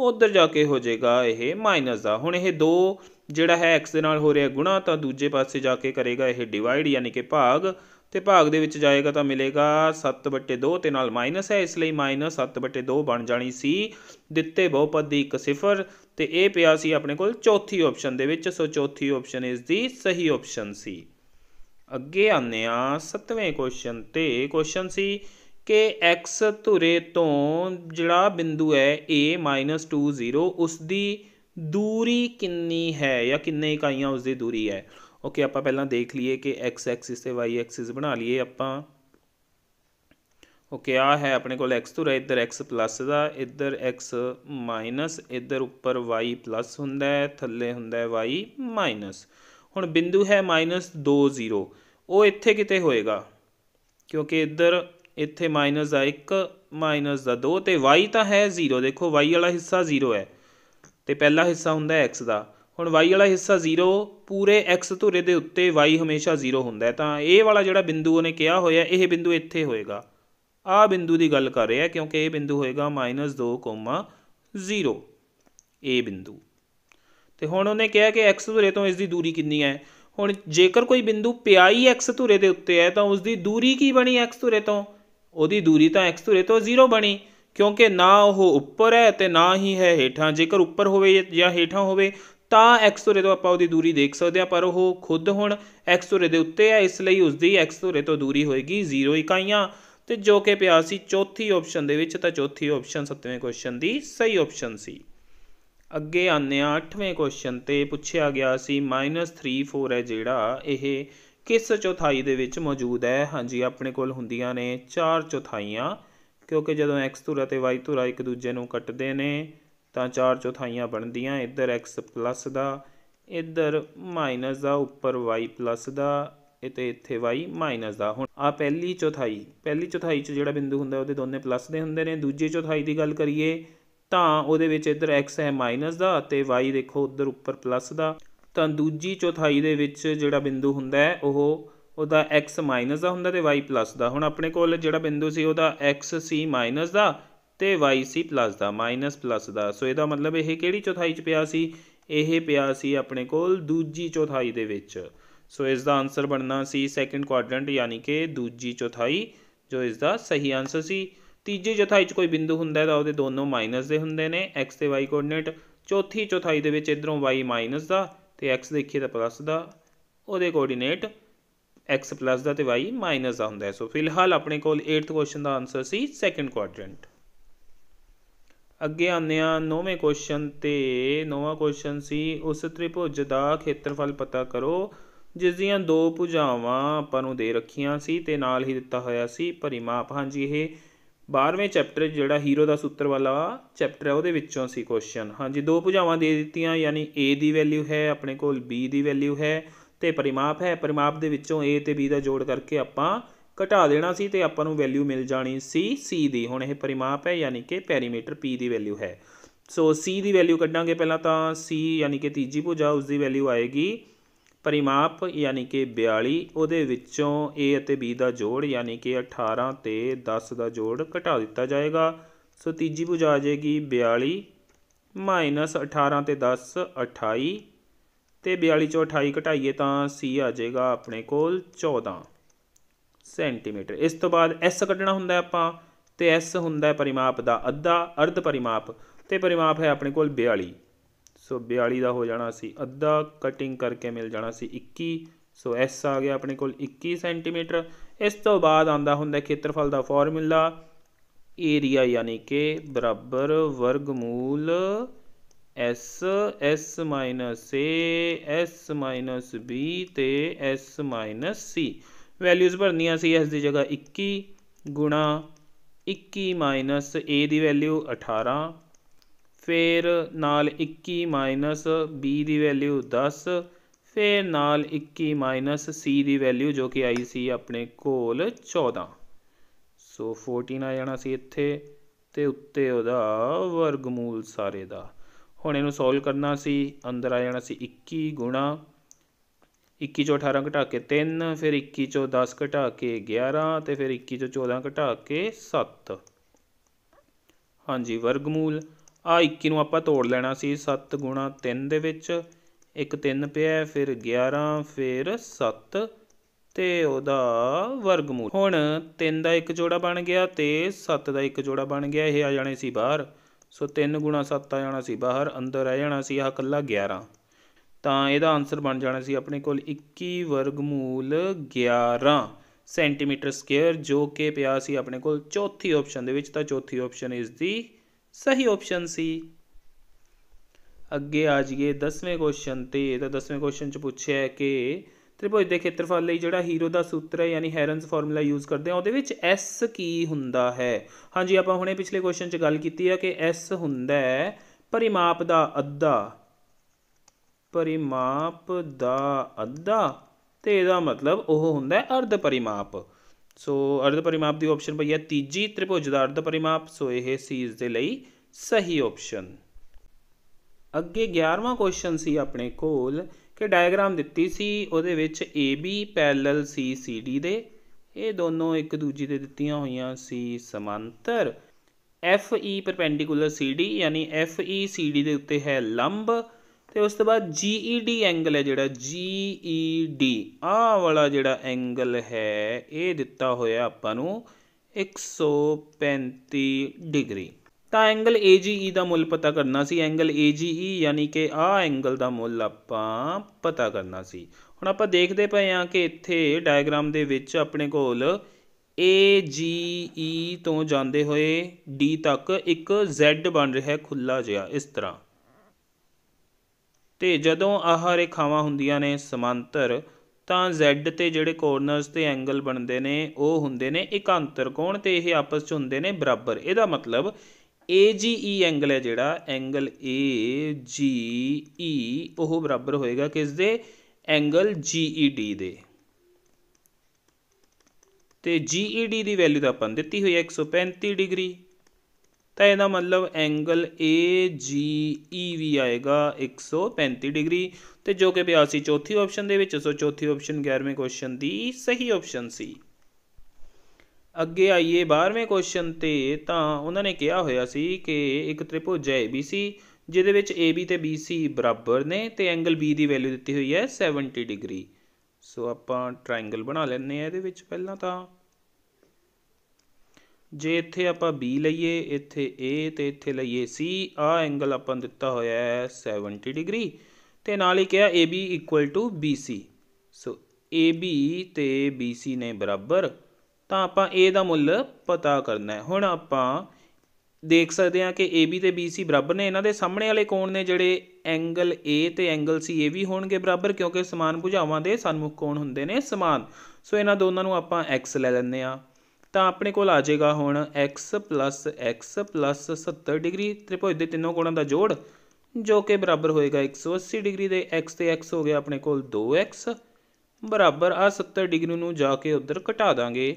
Speaker 1: ਉਧਰ ਜਾ ਕੇ ਹੋ ਜਾਏਗਾ ਇਹ ਮਾਈਨਸ ਦਾ ਹੁਣ ਇਹ 2 ਜਿਹੜਾ ਹੈ x ਦੇ ਨਾਲ ਹੋ ਰਿਹਾ ਗੁਣਾ ਤਾਂ ਦੂਜੇ ਪਾਸੇ ਜਾ ਕੇ ਕਰੇਗਾ ਇਹ ਡਿਵਾਈਡ ਯਾਨੀ ਕਿ ਭਾਗ ਤੇ ਭਾਗ ਦੇ ਵਿੱਚ ਜਾਏਗਾ ਤਾਂ ਮਿਲੇਗਾ 7/2 ਤੇ ਨਾਲ ਮਾਈਨਸ ਹੈ ਇਸ ਲਈ -7/2 ਬਣ ਜਾਣੀ ਸੀ ਦਿੱਤੇ ਬਹੁਪਦ ਦੀ ਇੱਕ ਸਿਫਰ ਤੇ ਇਹ ਪਿਆ ਸੀ ਆਪਣੇ ਕੋਲ ਚੌਥੀ ਆਪਸ਼ਨ ਦੇ ਵਿੱਚ ਸੋ ਚੌਥੀ ਆਪਸ਼ਨ ਇਸ ਦੀ ਸਹੀ ਆਪਸ਼ਨ ਸੀ ਅੱਗੇ ਆਨੇ ਆ 7ਵੇਂ ਕੁਐਸਚਨ ਤੇ ਕੁਐਸਚਨ ਸੀ ਕਿ ਐਕਸ ਧੁਰੇ ਤੋਂ ਜਿਹੜਾ ਬਿੰਦੂ ਹੈ a 20 ਉਸ ਦੀ ਦੂਰੀ ਕਿੰਨੀ ਹੈ ਜਾਂ ਕਿੰਨੇ ਇਕਾਈਆਂ ਉਸ ਦੀ ਦੂਰੀ ਹੈ ਓਕੇ ਆਪਾਂ ਪਹਿਲਾਂ ਦੇਖ ਲਈਏ ਕਿ x ਐਕਸਿਸ ਤੇ y ਐਕਸਿਸ ਬਣਾ ਲਈਏ ਆਪਾਂ ਓਕੇ ਆ ਹੈ ਆਪਣੇ ਕੋਲ x ਧੁਰਾ ਇੱਧਰ x ਪਲੱਸ ਦਾ ਇੱਧਰ x ਮਾਈਨਸ ਇੱਧਰ ਉੱਪਰ y ਪਲੱਸ ਹੁੰਦਾ ਹੈ ਥੱਲੇ ਹੁੰਦਾ ਹੈ y ਮਾਈਨਸ ਹੁਣ ਬਿੰਦੂ ਹੈ -2 0 ਉਹ ਇੱਥੇ ਕਿਤੇ ਹੋਏਗਾ ਕਿਉਂਕਿ ਇੱਧਰ ਇੱਥੇ ਮਾਈਨਸ ਦਾ 1 ਮਾਈਨਸ ਦਾ 2 ਤੇ y ਤਾਂ ਹੈ 0 ਦੇਖੋ y ਵਾਲਾ ਹਿੱਸਾ 0 ਹੈ ਤੇ ਪਹਿਲਾ ਹਿੱਸਾ ਹੁੰਦਾ x ਦਾ ਹੁਣ y ਵਾਲਾ ਹਿੱਸਾ 0 ਪੂਰੇ x ਧੁਰੇ ਦੇ ਉੱਤੇ y ਹਮੇਸ਼ਾ 0 ਹੁੰਦਾ ਤਾਂ ਇਹ ਵਾਲਾ ਜਿਹੜਾ ਬਿੰਦੂ ਉਹਨੇ ਕਿਹਾ ਹੋਇਆ ਇਹ ਬਿੰਦੂ ਇੱਥੇ ਹੋਏਗਾ ਆ ਬਿੰਦੂ ਦੀ ਗੱਲ ਕਰ ਰਿਹਾ ਕਿਉਂਕਿ ਇਹ ਬਿੰਦੂ ਹੋਏਗਾ 0 a ਬਿੰਦੂ ਤੇ ਹੁਣ ਉਹਨੇ ਕਿਹਾ ਕਿ x ਧੁਰੇ ਤੋਂ ਇਸ ਦੀ ਦੂਰੀ ਕਿੰਨੀ ਹੈ ਹੁਣ ਜੇਕਰ ਕੋਈ ਬਿੰਦੂ ਪਿਆਈ x ਧੁਰੇ ਦੇ ਉੱਤੇ ਹੈ ਤਾਂ ਉਸ ਦੀ ਦੂਰੀ ਕੀ ਬਣੀ x ਧੁਰੇ ਤੋਂ ਉਹਦੀ ਦੂਰੀ ਤਾਂ x ਧੁਰੇ ਤੋਂ 0 ਬਣੀ ਕਿਉਂਕਿ ਨਾ ਉਹ ਉੱਪਰ ਹੈ ਤੇ ਨਾ ਹੀ ਹੈ ਹੇਠਾਂ ਜੇਕਰ ਉੱਪਰ ਹੋਵੇ ਜਾਂ ਹੇਠਾਂ ਹੋਵੇ ਤਾਂ x ਧੁਰੇ ਤੋਂ ਆਪਾਂ ਉਹਦੀ ਦੂਰੀ ਦੇਖ ਸਕਦੇ ਹਾਂ ਪਰ ਉਹ ਖੁਦ ਹੁਣ x ਧੁਰੇ ਦੇ ਉੱਤੇ ਹੈ ਇਸ ਲਈ ਉਸਦੀ x ਧੁਰੇ ਤੋਂ ਦੂਰੀ ਹੋਏਗੀ 0 ਇਕਾਈਆਂ ਤੇ ਜੋ ਕਿ ਪਿਆ ਸੀ ਚੌਥੀ ਆਪਸ਼ਨ ਦੇ ਵਿੱਚ ਤਾਂ ਚੌਥੀ ਆਪਸ਼ਨ ਸੱਤਵੇਂ ਕੁਐਸਚਨ ਦੀ ਸਹੀ ਆਪਸ਼ਨ ਸੀ ਅੱਗੇ ਆਨੇ ਆ 8ਵੇਂ ਕੁਐਸਚਨ ਤੇ ਪੁੱਛਿਆ ਗਿਆ ਸੀ -3 4 ਹੈ ਜਿਹੜਾ ਇਹ ਕਿਸ ਚੌਥਾਈ ਦੇ ਵਿੱਚ ਮੌਜੂਦ ਹੈ ਹਾਂਜੀ ਆਪਣੇ ਕੋਲ ਹੁੰਦੀਆਂ ਨੇ ਚਾਰ ਚੌਥਾਈਆਂ ਕਿਉਂਕਿ ਜਦੋਂ x ਧੁਰਾ ਤੇ y ਧੁਰਾ ਇੱਕ ਦੂਜੇ ਨੂੰ ਕੱਟਦੇ ਨੇ ਤਾਂ ਚਾਰ ਚੌਥਾਈਆਂ ਬਣਦੀਆਂ ਇੱਧਰ x ਪਲੱਸ ਦਾ ਇੱਧਰ ਮਾਈਨਸ ਦਾ ਉੱਪਰ y ਪਲੱਸ ਦਾ ਅਤੇ ਇੱਥੇ y ਮਾਈਨਸ ਦਾ ਹੁਣ ਆ ਪਹਿਲੀ ਚੌਥਾਈ ਪਹਿਲੀ ਚੌਥਾਈ 'ਚ ਜਿਹੜਾ ਬਿੰਦੂ ਹੁੰਦਾ ਉਹਦੇ ਦੋਨੇ ਪਲੱਸ ਦੇ ਹੁੰਦੇ ਨੇ ਦੂਜੀ ਚੌਥਾਈ ਦੀ ਗੱਲ ਕਰੀਏ ਤਾਂ ਉਹਦੇ ਵਿੱਚ ਇੱਧਰ x ਹੈ ਮਾਈਨਸ ਦਾ ਅਤੇ y ਦੇਖੋ ਉੱਧਰ ਉੱਪਰ ਪਲੱਸ ਦਾ ਤਾਂ ਦੂਜੀ ਚੌਥਾਈ ਦੇ ਵਿੱਚ ਜਿਹੜਾ ਬਿੰਦੂ ਹੁੰਦਾ ਹੈ ਉਹ ਉਹਦਾ x ਮਾਈਨਸ ਦਾ ਹੁੰਦਾ ਤੇ y ਪਲੱਸ ਦਾ ਹੁਣ ਆਪਣੇ ਕੋਲ ਜਿਹੜਾ ਬਿੰਦੂ ਸੀ ਉਹਦਾ x c ਮਾਈਨਸ ਦਾ ਤੇ y c ਪਲੱਸ ਦਾ ਮਾਈਨਸ ਪਲੱਸ ਦਾ ਸੋ ਇਹਦਾ ਮਤਲਬ ਇਹ ਕਿਹੜੀ ਚੌਥਾਈ 'ਚ ਪਿਆ ਸੀ ਇਹ ਪਿਆ ਸੀ ਆਪਣੇ ਕੋਲ ਦੂਜੀ ਚੌਥਾਈ ਦੇ ਵਿੱਚ ਸੋ ਇਸ ਦਾ ਆਨਸਰ ਬਣਨਾ ਸੀ ਸੈਕੰਡ ਕੁਆਡਰੈਂਟ ਯਾਨੀ ਕਿ ਦੂਜੀ ਚੌਥਾਈ ਜੋ ਇਸ ਦਾ ਸਹੀ ਆਨਸਰ ਸੀ ਤੀਜੀ ਚੌਥਾਈ 'ਚ ਕੋਈ ਬਿੰਦੂ ਹੁੰਦਾ ਤਾਂ ਉਹਦੇ ਦੋਨੋਂ ਮਾਈਨਸ ਦੇ ਹੁੰਦੇ ਨੇ x ਤੇ y ਕੋਆਰਡੀਨੇਟ ਚੌਥੀ ਚੌਥਾਈ ਦੇ ਵਿੱਚ ਇਧਰੋਂ y ਮਾਈਨਸ ਦਾ ਤੇ x ਦੇਖੀਏ ਤਾਂ ਪਲੱਸ ਦਾ ਉਹਦੇ ਕੋਆਰਡੀਨੇਟ x ਪਲੱਸ ਦਾ ਤੇ y ਮਾਈਨਸ ਦਾ ਹੁੰਦਾ ਹੈ ਸੋ ਫਿਲਹਾਲ ਆਪਣੇ ਕੋਲ 8th ਕੁਐਸਚਨ ਦਾ ਆਨਸਰ ਸੀ ਸੈਕੰਡ ਕੁਆਡਰੈਂਟ ਅੱਗੇ ਆਉਂਦੇ ਆ ਨੌਵੇਂ ਕੁਐਸਚਨ ਤੇ ਨੌਵਾਂ ਕੁਐਸਚਨ ਸੀ ਉਸ ਤ੍ਰਿਭੁਜ ਦਾ ਖੇਤਰਫਲ ਪਤਾ ਕਰੋ ਜਿਸ ਦੀਆਂ ਦੋ ਭੁਜਾਵਾਂ ਆਪਾਂ ਨੂੰ ਦੇ ਰੱਖੀਆਂ ਸੀ ਤੇ ਨਾਲ ਹੀ ਦਿੱਤਾ ਹੋਇਆ ਸੀ ਪਰਿਮਾਪ ਹਾਂਜੀ ਇਹ 12ਵੇਂ ਚੈਪਟਰ ਜਿਹੜਾ ਹੀਰੋ ਦਾ ਸੂਤਰ ਵਾਲਾ ਚੈਪਟਰ ਹੈ ਉਹਦੇ ਵਿੱਚੋਂ ਸੀ ਕੁਐਸਚਨ ਹਾਂਜੀ ਦੋ ਭੁਜਾਵਾਂ ਦੇ ਦਿੱਤੀਆਂ ਯਾਨੀ A ਦੀ ਵੈਲਿਊ ਹੈ ਆਪਣੇ ਕੋਲ B ਦੀ ਵੈਲਿਊ ਹੈ ਤੇ ਪਰਿਮਾਪ ਹੈ ਪਰਿਮਾਪ ਦੇ ਵਿੱਚੋਂ A ਤੇ B ਦਾ ਜੋੜ ਕਰਕੇ ਆਪਾਂ ਘਟਾ ਦੇਣਾ ਸੀ ਤੇ ਆਪਾਂ ਨੂੰ ਵੈਲਿਊ ਮਿਲ ਜਾਣੀ ਸੀ C ਦੀ ਹੁਣ ਇਹ ਪਰਿਮਾਪ ਹੈ ਯਾਨੀ ਕਿ ਪੈਰੀਮੀਟਰ P ਦੀ ਵੈਲਿਊ ਹੈ ਸੋ C ਦੀ ਵੈਲਿਊ ਕੱਢਾਂਗੇ ਪਹਿਲਾਂ ਤਾਂ C ਯਾਨੀ ਕਿ ਤੀਜੀ ਭੁਜਾ ਉਸ ਦੀ ਵੈਲਿਊ ਆਏਗੀ ਪਰਿਮਾਪ ਯਾਨੀ ਕਿ 42 ਉਹਦੇ ਵਿੱਚੋਂ a ਅਤੇ b ਦਾ ਜੋੜ ਯਾਨੀ ਕਿ 18 ਤੇ 10 ਦਾ ਜੋੜ ਘਟਾ ਦਿੱਤਾ ਜਾਏਗਾ ਸੋ ਤੀਜੀ ਭੁਜਾ ਆ ਜਾਏਗੀ 42 18 ਤੇ 10 28 ਤੇ 42 ਚੋਂ 28 ਘਟਾਈਏ ਤਾਂ c ਆ ਜਾਏਗਾ ਆਪਣੇ ਕੋਲ 14 ਸੈਂਟੀਮੀਟਰ ਇਸ ਤੋਂ ਬਾਅਦ s ਕੱਢਣਾ ਹੁੰਦਾ ਹੈ ਆਪਾਂ ਤੇ s ਹੁੰਦਾ ਹੈ ਪਰਿਮਾਪ ਦਾ ਅੱਧਾ ਅਰਧ ਪਰਿਮਾਪ ਤੇ ਪਰਿਮਾਪ ਹੈ ਆਪਣੇ ਕੋਲ 42 ਸੋ 42 ਦਾ ਹੋ ਜਾਣਾ ਸੀ ਅੱਧਾ ਕਟਿੰਗ ਕਰਕੇ ਮਿਲ ਜਾਣਾ ਸੀ 21 ਸੋ ਐਸ ਆ ਗਿਆ ਆਪਣੇ ਕੋਲ 21 ਸੈਂਟੀਮੀਟਰ ਇਸ ਤੋਂ ਬਾਅਦ ਆਂਦਾ ਹੁੰਦਾ ਖੇਤਰਫਲ ਦਾ ਫਾਰਮੂਲਾ ਏਰੀਆ ਯਾਨੀ ਕਿ ਬਰਾਬਰ ਵਰਗਮੂਲ s s a s b ਤੇ s c ਵੈਲਿਊਜ਼ ਭਰਨੀਆਂ ਸੀ ਇਸ ਦੀ ਜਗ੍ਹਾ 21 ਗੁਣਾ 21 a ਦੀ ਵੈਲਿਊ 18 ਫਿਰ ਨਾਲ 21 ਮਾਈਨਸ b ਦੀ ਵੈਲਿਊ 10 ਫਿਰ ਨਾਲ 21 ਮਾਈਨਸ c ਦੀ ਵੈਲਿਊ ਜੋ ਕਿ ਆਈ ਸੀ ਆਪਣੇ ਕੋਲ 14 ਸੋ 14 ਆ ਜਾਣਾ ਸੀ ਇੱਥੇ ਤੇ ਉੱਤੇ ਉਹਦਾ ਵਰਗਮੂਲ ਸਾਰੇ ਦਾ ਹੁਣ ਇਹਨੂੰ ਸੋਲਵ ਕਰਨਾ ਸੀ ਅੰਦਰ ਆ ਜਾਣਾ ਸੀ 21 ਗੁਣਾ 21 ਚੋਂ 18 ਘਟਾ ਕੇ 3 ਫਿਰ 21 ਚੋਂ 10 ਘਟਾ ਕੇ 11 ਤੇ ਫਿਰ 21 ਚੋਂ 14 ਘਟਾ ਕੇ 7 ਹਾਂਜੀ ਵਰਗਮੂਲ ਆ 21 ਨੂੰ ਆਪਾਂ ਤੋੜ ਲੈਣਾ ਸੀ 7 ਗੁਣਾ 3 ਦੇ ਵਿੱਚ ਇੱਕ 3 ਪਿਆ ਫਿਰ 11 ਫਿਰ 7 ਤੇ ਉਹਦਾ ਵਰਗਮੂਲ ਹੁਣ 3 ਦਾ ਇੱਕ ਜੋੜਾ ਬਣ ਗਿਆ ਤੇ 7 ਦਾ ਇੱਕ ਜੋੜਾ ਬਣ ਗਿਆ ਇਹ ਆ ਜਾਣੇ ਸੀ ਬਾਹਰ ਸੋ 3 ਗੁਣਾ 7 ਆ ਜਾਣਾ ਸੀ ਬਾਹਰ ਅੰਦਰ ਰਹਿ ਜਾਣਾ ਸੀ ਆ ਕੱਲਾ 11 ਤਾਂ ਇਹਦਾ ਆਨਸਰ ਬਣ ਜਾਣਾ ਸੀ ਆਪਣੇ ਕੋਲ 21 ਵਰਗਮੂਲ 11 ਸੈਂਟੀਮੀਟਰ ਸਕੁਅਰ ਜੋ ਕਿ ਪਿਆ ਸੀ ਆਪਣੇ ਕੋਲ ਚੌਥੀ ਆਪਸ਼ਨ ਦੇ ਵਿੱਚ ਤਾਂ ਚੌਥੀ ਆਪਸ਼ਨ ਇਸ ਦੀ ਸਹੀ ਆਪਸ਼ਨ ਸੀ ਅੱਗੇ ਆ ਜਾਈਏ 10ਵੇਂ ਕੁਐਸਚਨ ਤੇ ਤਾਂ 10ਵੇਂ ਕੁਐਸਚਨ ਚ ਪੁੱਛਿਆ ਹੈ ਕਿ ਤ੍ਰਿਭੁਜ ਦੇ ਖੇਤਰਫਲ ਲਈ ਜਿਹੜਾ ਹੀਰੋ ਦਾ ਸੂਤਰ ਹੈ ਯਾਨੀ ਹੈਰਨਸ ਫਾਰਮੂਲਾ ਯੂਜ਼ ਕਰਦੇ ਆ ਉਹਦੇ ਵਿੱਚ ਐਸ ਕੀ ਹੁੰਦਾ ਹੈ ਹਾਂਜੀ ਆਪਾਂ ਹੁਣੇ ਪਿਛਲੇ ਕੁਐਸਚਨ ਚ ਗੱਲ ਕੀਤੀ ਹੈ ਕਿ ਐਸ ਹੁੰਦਾ ਹੈ ਪਰਿਮਾਪ ਦਾ ਅੱਧਾ ਪਰਿਮਾਪ ਦਾ ਅੱਧਾ ਤੇ ਇਹਦਾ ਮਤਲਬ ਉਹ ਹੁੰਦਾ ਹੈ ਅਰਧ ਪਰਿਮਾਪ ਸੋ ਅਰਧ ਪਰਿਮਾਪ ਦੀ ਆਪਸ਼ਨ ਪਈ ਹੈ ਤੀਜੀ ਤ੍ਰਿਭੁਜ ਦਾ ਅਰਧ ਪਰਿਮਾਪ ਸੋ ਇਹ ਸੀ ਇਸ ਦੇ ਲਈ ਸਹੀ ਆਪਸ਼ਨ ਅੱਗੇ 11ਵਾਂ ਕੁਐਸਚਨ ਸੀ ਆਪਣੇ ਕੋਲ ਕਿ ਡਾਇਗਰਾਮ ਦਿੱਤੀ ਸੀ ਉਹਦੇ ਵਿੱਚ AB ਪੈਰਲਲ CCD ਦੇ ਇਹ ਦੋਨੋਂ ਇੱਕ ਦੂਜੀ ਦੇ ਦਿੱਤੀਆਂ ਹੋਈਆਂ ਸੀ ਸਮਾਂਤਰ FE ਪਰਪੈਂਡੀਕੂਲਰ CD ਯਾਨੀ FE CD ਦੇ ਉੱਤੇ ਹੈ ਲੰਬ ਤੇ ਉਸ ਤੋਂ ਬਾਅਦ GED ਐਂਗਲ ਹੈ ਜਿਹੜਾ GED ਆਹ ਵਾਲਾ ਜਿਹੜਾ ਐਂਗਲ ਹੈ ਇਹ ਦਿੱਤਾ ਹੋਇਆ ਆਪਾਂ ਨੂੰ 135 ਡਿਗਰੀ ਤਾਂ ਐਂਗਲ AGE ਦਾ ਮੁੱਲ ਪਤਾ ਕਰਨਾ ਸੀ ਐਂਗਲ AGE ਯਾਨੀ ਕਿ ਆ ਐਂਗਲ ਦਾ ਮੁੱਲ ਆਪਾਂ ਪਤਾ ਕਰਨਾ ਸੀ ਹੁਣ ਆਪਾਂ ਦੇਖਦੇ ਪਏ ਆ ਕਿ ਇੱਥੇ ਡਾਇਗਰਾਮ ਦੇ ਵਿੱਚ ਆਪਣੇ ਕੋਲ AGE ਤੋਂ ਜਾਂਦੇ ਹੋਏ D ਤੱਕ ਇੱਕ Z ਬਣ ਰਿਹਾ ਹੈ ਖੁੱਲਾ ਜਿਹਾ ਇਸ ਤਰ੍ਹਾਂ ਤੇ ਜਦੋਂ ਆਹ ਰੇਖਾਵਾਂ ਹੁੰਦੀਆਂ ਨੇ ਸਮਾਂਤਰ ਤਾਂ Z ਤੇ ਜਿਹੜੇ ਕੋਰਨਰਸ ਤੇ ਐਂਗਲ ਬਣਦੇ ਨੇ ਉਹ ਹੁੰਦੇ ਨੇ ਇਕਾਂਤਰ ਕੋਣ ਤੇ ਇਹ ਆਪਸ ਚ ਹੁੰਦੇ ਨੇ ਬਰਾਬਰ ਇਹਦਾ ਮਤਲਬ AGE ਐਂਗਲ ਹੈ ਜਿਹੜਾ ਐਂਗਲ AGE ਉਹ ਬਰਾਬਰ ਹੋਏਗਾ ਕਿਸ ਦੇ ਐਂਗਲ GED ਦੇ ਤੇ GED ਦੀ ਵੈਲਿਊ ਤਾਂ ਆਪਾਂ ਦਿੱਤੀ ਹੋਈ ਹੈ 135 ਡਿਗਰੀ ਤਾਂ ਇਹਦਾ ਮਤਲਬ ਐਂਗਲ AGE ਵੀ ਆਏਗਾ 135 ਡਿਗਰੀ ਤੇ ਜੋ ਕਿ 82 ਚੌਥੀ ਆਪਸ਼ਨ ਦੇ ਵਿੱਚ ਸੋ ਚੌਥੀ ਆਪਸ਼ਨ 11ਵੇਂ ਕੁਐਸਚਨ ਦੀ ਸਹੀ ਆਪਸ਼ਨ ਸੀ ਅੱਗੇ ਆਈਏ 12ਵੇਂ ਕੁਐਸਚਨ ਤੇ ਤਾਂ ਉਹਨਾਂ ਨੇ ਕਿਹਾ ਹੋਇਆ ਸੀ ਕਿ ਇੱਕ ਤ੍ਰਿਭੁਜ ABC ਜਿਹਦੇ ਵਿੱਚ AB ਤੇ BC ਬਰਾਬਰ ਨੇ ਤੇ ਐਂਗਲ B ਦੀ ਵੈਲਿਊ ਦਿੱਤੀ ਹੋਈ ਹੈ 70 ਡਿਗਰੀ ਸੋ ਆਪਾਂ ਟ੍ਰਾਇੰਗਲ ਬਣਾ ਲੈਂਦੇ ਆ ਇਹਦੇ ਵਿੱਚ ਪਹਿਲਾਂ ਤਾਂ ਜੇ ਇੱਥੇ ਆਪਾਂ B ਲਈਏ ਇੱਥੇ A ਤੇ ਇੱਥੇ ਲਈਏ C ਆ ਐਂਗਲ ਆਪਾਂ ਨੂੰ ਦਿੱਤਾ ਹੋਇਆ ਹੈ 70 ਡਿਗਰੀ ਤੇ ਨਾਲ ਹੀ ਕਿਹਾ AB equal to BC so AB ਤੇ BC ਨੇ ਬਰਾਬਰ ਤਾਂ ਆਪਾਂ A ਦਾ ਮੁੱਲ ਪਤਾ ਕਰਨਾ ਹੈ ਹੁਣ ਆਪਾਂ ਦੇਖ ਸਕਦੇ ਹਾਂ ਕਿ AB ਤੇ BC ਬਰਾਬਰ ਨੇ ਇਹਨਾਂ ਦੇ ਸਾਹਮਣੇ ਵਾਲੇ ਕੋਣ ਨੇ ਜਿਹੜੇ ਐਂਗਲ A ਤੇ ਐਂਗਲ C ਇਹ ਵੀ ਹੋਣਗੇ ਬਰਾਬਰ ਕਿਉਂਕਿ ਸਮਾਨ ਭੁਜਾਵਾਂ ਦੇ ਸਨਮੁਖ ਕੋਣ ਹੁੰਦੇ ਨੇ ਸਮਾਨ ਸੋ ਇਹਨਾਂ ਦੋਨਾਂ ਨੂੰ ਆਪਾਂ x ਲੈ ਲੈਂਦੇ ਆ ਤਾਂ ਆਪਣੇ ਕੋਲ ਆ ਜਾਏਗਾ ਹੁਣ x x 70 ਡਿਗਰੀ ਤ੍ਰਿਭੁਜ ਦੇ ਤਿੰਨੋਂ ਕੋਣਾਂ ਦਾ ਜੋੜ ਜੋ ਕਿ ਬਰਾਬਰ ਹੋਏਗਾ 180 ਡਿਗਰੀ ਦੇ x ਤੇ x ਹੋ ਗਿਆ ਆਪਣੇ ਕੋਲ 2x ਬਰਾਬਰ ਆ 70 ਡਿਗਰੀ ਨੂੰ ਜਾ ਕੇ ਉਧਰ ਘਟਾ ਦਾਂਗੇ